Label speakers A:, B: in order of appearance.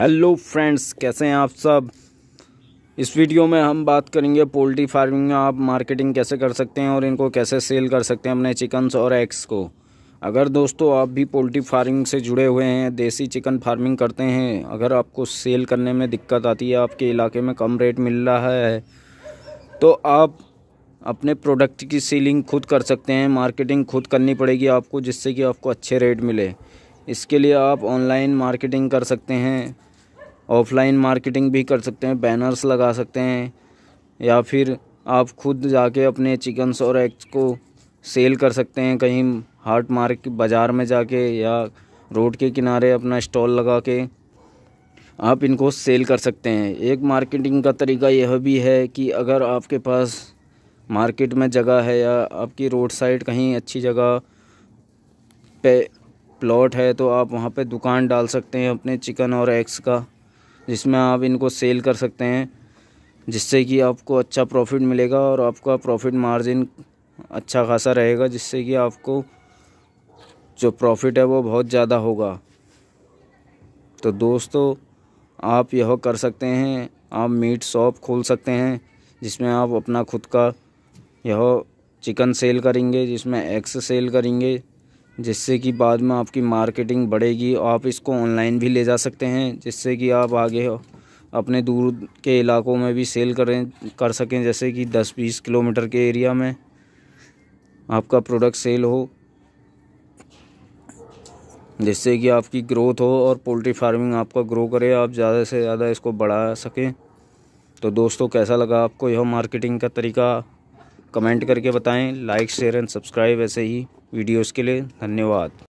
A: hello friends कैसे हैं आप सब इस वीडियो में हम बात करेंगे पोल्ट्री फार्मिंग में आप मार्केटिंग कैसे कर सकते हैं और इनको कैसे सेल कर सकते हैं अपने चिकन्स और एग्स को अगर दोस्तों आप भी पोल्ट्री फार्मिंग से जुड़े हुए हैं देसी चिकन फार्मिंग करते हैं अगर आपको सेल करने में दिक्कत आती है आपके इलाके में कम रेट मिल रहा है तो आप अपने प्रोडक्ट की सेलिंग खुद कर सकते हैं मार्केटिंग खुद करनी पड़ेगी आपको जिससे कि आपको अच्छे रेट मिले इसके लिए आप ऑनलाइन मार्केटिंग कर सकते हैं ऑफलाइन मार्केटिंग भी कर सकते हैं बैनर्स लगा सकते हैं या फिर आप खुद जाके अपने चिकन्स और एग्स को सेल कर सकते हैं कहीं हार्ट मार्केट बाज़ार में जाके या रोड के किनारे अपना स्टॉल लगा के आप इनको सेल कर सकते हैं एक मार्केटिंग का तरीका यह भी है कि अगर आपके पास मार्केट में जगह है या आपकी रोड साइड कहीं अच्छी जगह पे प्लॉट है तो आप वहाँ पे दुकान डाल सकते हैं अपने चिकन और एग्स का जिसमें आप इनको सेल कर सकते हैं जिससे कि आपको अच्छा प्रॉफिट मिलेगा और आपका प्रॉफिट मार्जिन अच्छा खासा रहेगा जिससे कि आपको जो प्रॉफिट है वो बहुत ज़्यादा होगा तो दोस्तों आप यह कर सकते हैं आप मीट शॉप खोल सकते हैं जिसमें आप अपना खुद का यह चिकन सेल करेंगे जिसमें एग्स सेल करेंगे जिससे कि बाद में आपकी मार्केटिंग बढ़ेगी आप इसको ऑनलाइन भी ले जा सकते हैं जिससे कि आप आगे अपने दूर के इलाकों में भी सेल करें कर सकें जैसे कि 10-20 किलोमीटर के एरिया में आपका प्रोडक्ट सेल हो जिससे कि आपकी ग्रोथ हो और पोल्ट्री फार्मिंग आपका ग्रो करे आप ज़्यादा से ज़्यादा इसको बढ़ा सकें तो दोस्तों कैसा लगा आपको यह मार्केटिंग का तरीका कमेंट करके बताएं लाइक शेयर एंड सब्सक्राइब ऐसे ही वीडियोस के लिए धन्यवाद